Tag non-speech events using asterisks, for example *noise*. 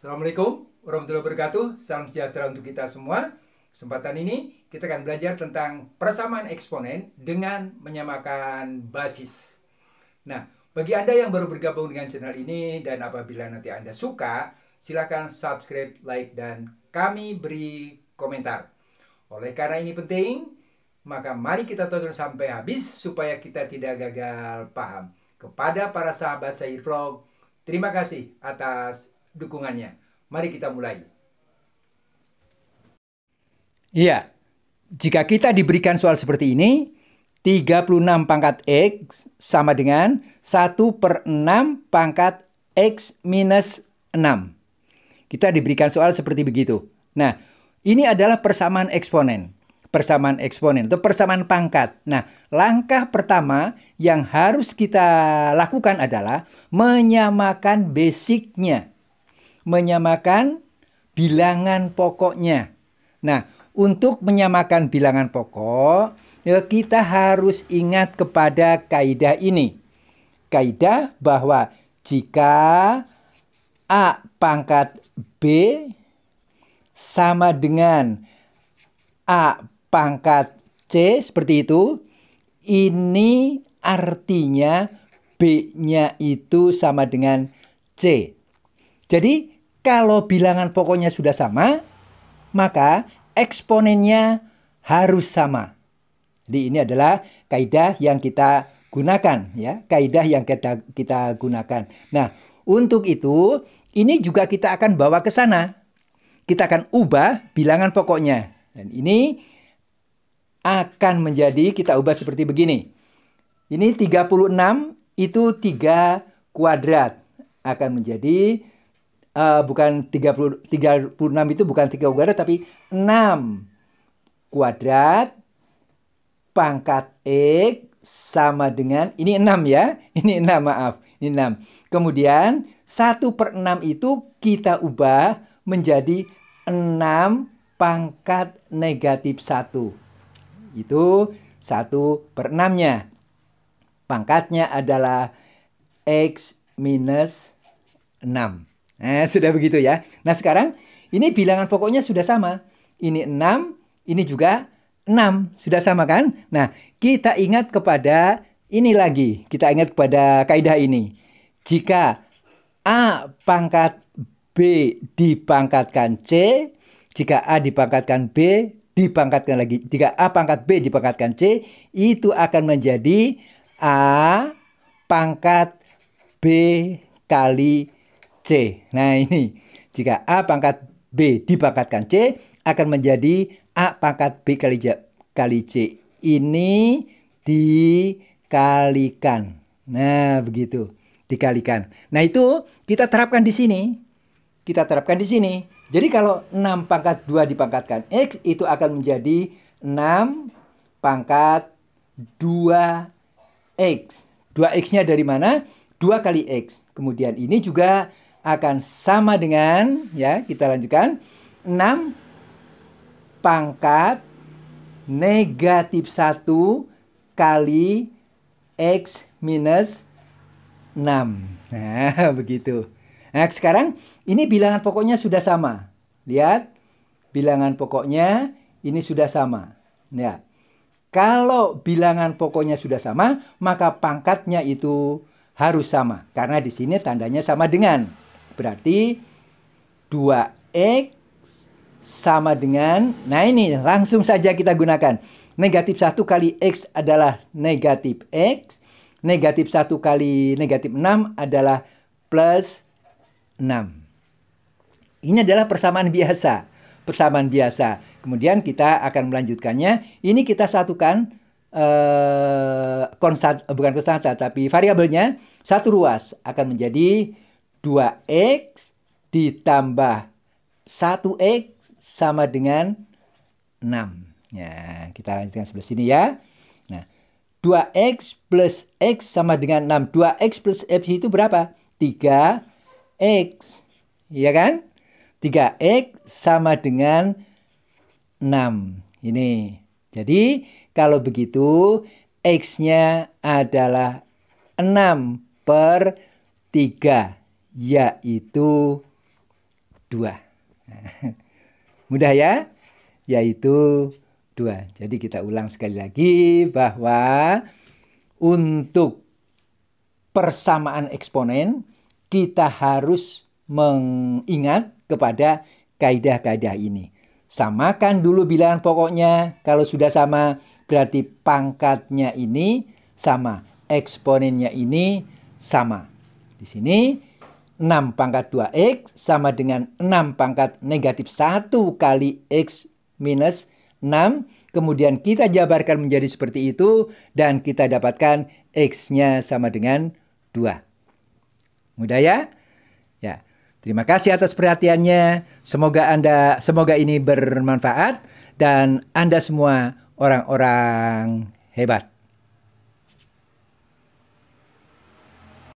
Assalamualaikum warahmatullahi wabarakatuh. Salam sejahtera untuk kita semua. Kesempatan ini kita akan belajar tentang persamaan eksponen dengan menyamakan basis. Nah, bagi Anda yang baru bergabung dengan channel ini dan apabila nanti Anda suka, silakan subscribe, like, dan kami beri komentar. Oleh karena ini penting, maka mari kita tonton sampai habis supaya kita tidak gagal paham. Kepada para sahabat saya Vlog, terima kasih atas dukungannya. Mari kita mulai. Iya, jika kita diberikan soal seperti ini, 36 pangkat X sama dengan 1 per 6 pangkat X minus 6. Kita diberikan soal seperti begitu. Nah, ini adalah persamaan eksponen. Persamaan eksponen atau persamaan pangkat. Nah, langkah pertama yang harus kita lakukan adalah menyamakan basicnya menyamakan bilangan pokoknya. Nah, untuk menyamakan bilangan pokok, ya kita harus ingat kepada kaidah ini. Kaidah bahwa jika A pangkat B sama dengan A pangkat C seperti itu, ini artinya B-nya itu sama dengan C. Jadi kalau bilangan pokoknya sudah sama, maka eksponennya harus sama. Jadi ini adalah kaidah yang kita gunakan ya, kaidah yang kita kita gunakan. Nah, untuk itu ini juga kita akan bawa ke sana. Kita akan ubah bilangan pokoknya. Dan ini akan menjadi kita ubah seperti begini. Ini 36 itu 3 kuadrat akan menjadi uh, bukan 30 36 itu bukan 3 kuadrat tapi 6 kuadrat pangkat x sama dengan ini 6 ya. *laughs* Ini 6 maaf, ini 6. Kemudian 1 6 itu kita ubah menjadi 6 pangkat negatif 1. Itu 1 6-nya. Pangkatnya adalah X minus 6. Nah, *laughs* sudah begitu ya. Nah, sekarang ini bilangan pokoknya sudah sama. Ini 6, ini juga 6. Sudah sama kan? Nah, kita ingat kepada ini lagi. Kita ingat kepada kaidah ini. Jika A pangkat B dipangkatkan C, jika A dipangkatkan B, dipangkatkan lagi. Jika A pangkat B dipangkatkan C, itu akan menjadi A pangkat B kali C. Nah ini, jika A pangkat B dipangkatkan C, akan menjadi A pangkat B kali C. Kali C. Ini dikalikan. Nah begitu, dikalikan. Nah itu kita terapkan di sini. Kita terapkan di sini. Jadi kalau 6 pangkat 2 dipangkatkan X, itu akan menjadi 6 pangkat 2X. 2X-nya dari mana? 2 kali X. Kemudian ini juga akan sama dengan ya kita lanjutkan 6 pangkat negatif 1 kali X minus 6 *laughs* nah begitu nah sekarang ini bilangan pokoknya sudah sama lihat bilangan pokoknya ini sudah sama ya kalau bilangan pokoknya sudah sama maka pangkatnya itu harus sama karena di sini tandanya sama dengan Berarti 2X sama dengan, nah ini langsung saja kita gunakan. Negatif 1 kali X adalah negatif X. Negatif 1 kali negatif 6 adalah plus 6. Ini adalah persamaan biasa. Persamaan biasa. Kemudian kita akan melanjutkannya. Ini kita satukan eh, konstant, bukan konstanta, tapi variabelnya satu ruas akan menjadi 2X ditambah 1X sama dengan 6. Ya, kita lanjutkan sebelah sini ya. Nah, 2X plus X sama dengan 6. 2X plus X itu berapa? 3X. Iya kan? 3X sama dengan 6. Ini. Jadi, kalau begitu, X-nya adalah 6 per 3 yaitu dua. *laughs* Mudah ya? Yaitu dua. Jadi kita ulang sekali lagi bahwa untuk persamaan eksponen kita harus mengingat kepada kaidah-kaidah ini. Samakan dulu bilangan pokoknya. Kalau sudah sama berarti pangkatnya ini sama, eksponennya ini sama. Di sini 6 pangkat 2x sama dengan 6 pangkat negatif 1 kali x minus 6. Kemudian kita jabarkan menjadi seperti itu dan kita dapatkan x-nya sama dengan 2. Mudah ya? Ya. Terima kasih atas perhatiannya. Semoga Anda semoga ini bermanfaat dan Anda semua orang-orang hebat.